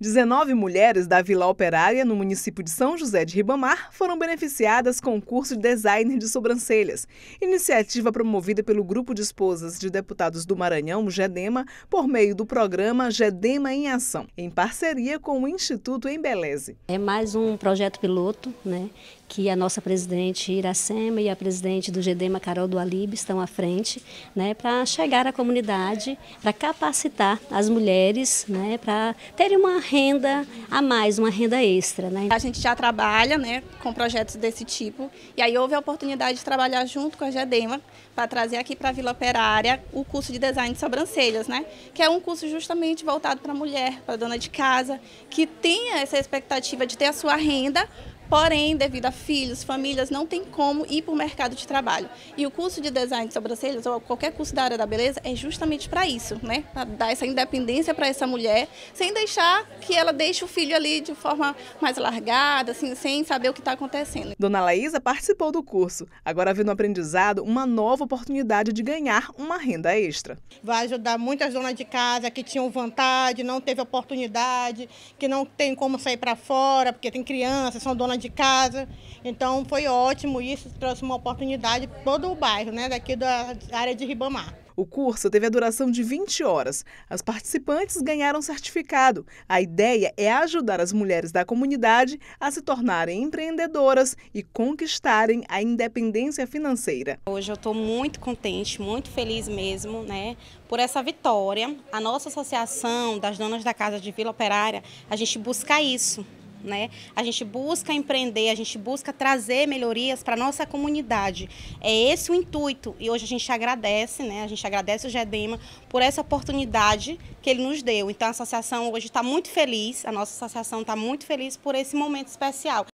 19 mulheres da Vila Operária, no município de São José de Ribamar, foram beneficiadas com o curso de designer de sobrancelhas, iniciativa promovida pelo grupo de esposas de deputados do Maranhão, GEDEMA, por meio do programa GEDEMA em Ação, em parceria com o Instituto Embeleze. É mais um projeto piloto, né, que a nossa presidente Iracema e a presidente do GEDEMA, Carol do Alibe, estão à frente, né, para chegar à comunidade, para capacitar as mulheres, né, para terem uma renda a mais, uma renda extra. Né? A gente já trabalha né, com projetos desse tipo e aí houve a oportunidade de trabalhar junto com a GEDEMA para trazer aqui para a Vila Operária o curso de design de sobrancelhas, né, que é um curso justamente voltado para a mulher, para dona de casa, que tenha essa expectativa de ter a sua renda Porém, devido a filhos, famílias, não tem como ir para o mercado de trabalho. E o curso de design de sobrancelhas, ou qualquer curso da área da beleza, é justamente para isso, né? Para dar essa independência para essa mulher, sem deixar que ela deixe o filho ali de forma mais largada, assim, sem saber o que está acontecendo. Dona Laísa participou do curso. Agora vê no aprendizado uma nova oportunidade de ganhar uma renda extra. Vai ajudar muitas donas de casa que tinham vontade, não teve oportunidade, que não tem como sair para fora, porque tem criança, são donas de casa. Então foi ótimo, isso trouxe uma oportunidade para todo o bairro, né, daqui da área de Ribamar. O curso teve a duração de 20 horas. As participantes ganharam certificado. A ideia é ajudar as mulheres da comunidade a se tornarem empreendedoras e conquistarem a independência financeira. Hoje eu estou muito contente, muito feliz mesmo, né, por essa vitória. A nossa associação das donas da casa de Vila Operária, a gente busca isso, né? A gente busca empreender, a gente busca trazer melhorias para a nossa comunidade. É esse o intuito. E hoje a gente agradece, né? a gente agradece o GEDEMA por essa oportunidade que ele nos deu. Então a associação hoje está muito feliz, a nossa associação está muito feliz por esse momento especial.